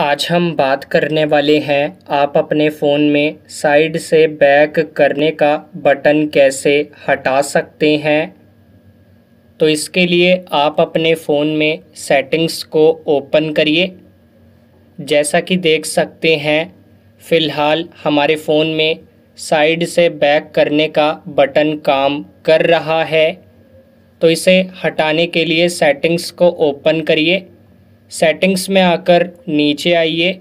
आज हम बात करने वाले हैं आप अपने फ़ोन में साइड से बैक करने का बटन कैसे हटा सकते हैं तो इसके लिए आप अपने फ़ोन में सेटिंग्स को ओपन करिए जैसा कि देख सकते हैं फ़िलहाल हमारे फ़ोन में साइड से बैक करने का बटन काम कर रहा है तो इसे हटाने के लिए सेटिंग्स को ओपन करिए सेटिंग्स में आकर नीचे आइए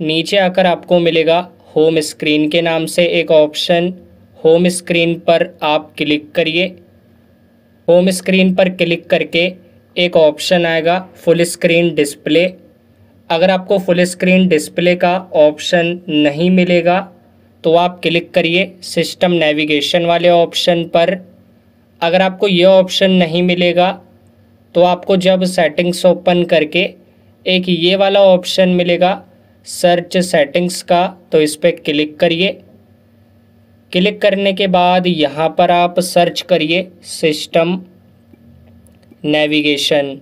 नीचे आकर आपको मिलेगा होम स्क्रीन के नाम से एक ऑप्शन होम स्क्रीन पर आप क्लिक करिए होम स्क्रीन पर क्लिक करके एक ऑप्शन आएगा फुल स्क्रीन डिस्प्ले अगर आपको फुल स्क्रीन डिस्प्ले का ऑप्शन नहीं मिलेगा तो आप क्लिक करिए सिस्टम नेविगेशन वाले ऑप्शन पर अगर आपको यह ऑप्शन नहीं मिलेगा तो आपको जब सेटिंग्स ओपन करके एक ये वाला ऑप्शन मिलेगा सर्च सेटिंग्स का तो इस पर क्लिक करिए क्लिक करने के बाद यहाँ पर आप सर्च करिए सिस्टम नेविगेशन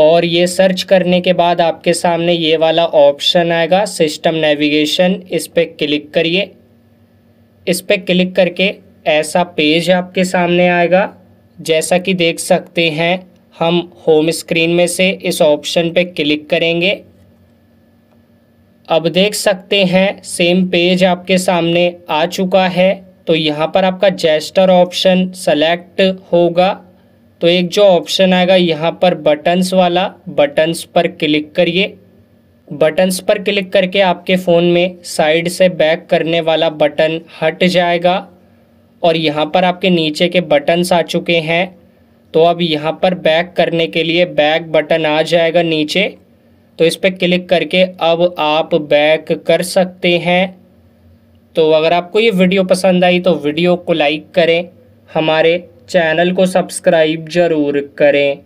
और ये सर्च करने के बाद आपके सामने ये वाला ऑप्शन आएगा सिस्टम नेविगेशन इस पर क्लिक करिए इस पर क्लिक करके ऐसा पेज आपके सामने आएगा जैसा कि देख सकते हैं हम होम स्क्रीन में से इस ऑप्शन पे क्लिक करेंगे अब देख सकते हैं सेम पेज आपके सामने आ चुका है तो यहाँ पर आपका जेस्टर ऑप्शन सेलेक्ट होगा तो एक जो ऑप्शन आएगा यहाँ पर बटन्स वाला बटन्स पर क्लिक करिए बटन्स पर क्लिक करके आपके फ़ोन में साइड से बैक करने वाला बटन हट जाएगा और यहाँ पर आपके नीचे के बटन्स आ चुके हैं तो अब यहाँ पर बैक करने के लिए बैक बटन आ जाएगा नीचे तो इस पर क्लिक करके अब आप बैक कर सकते हैं तो अगर आपको ये वीडियो पसंद आई तो वीडियो को लाइक करें हमारे चैनल को सब्सक्राइब ज़रूर करें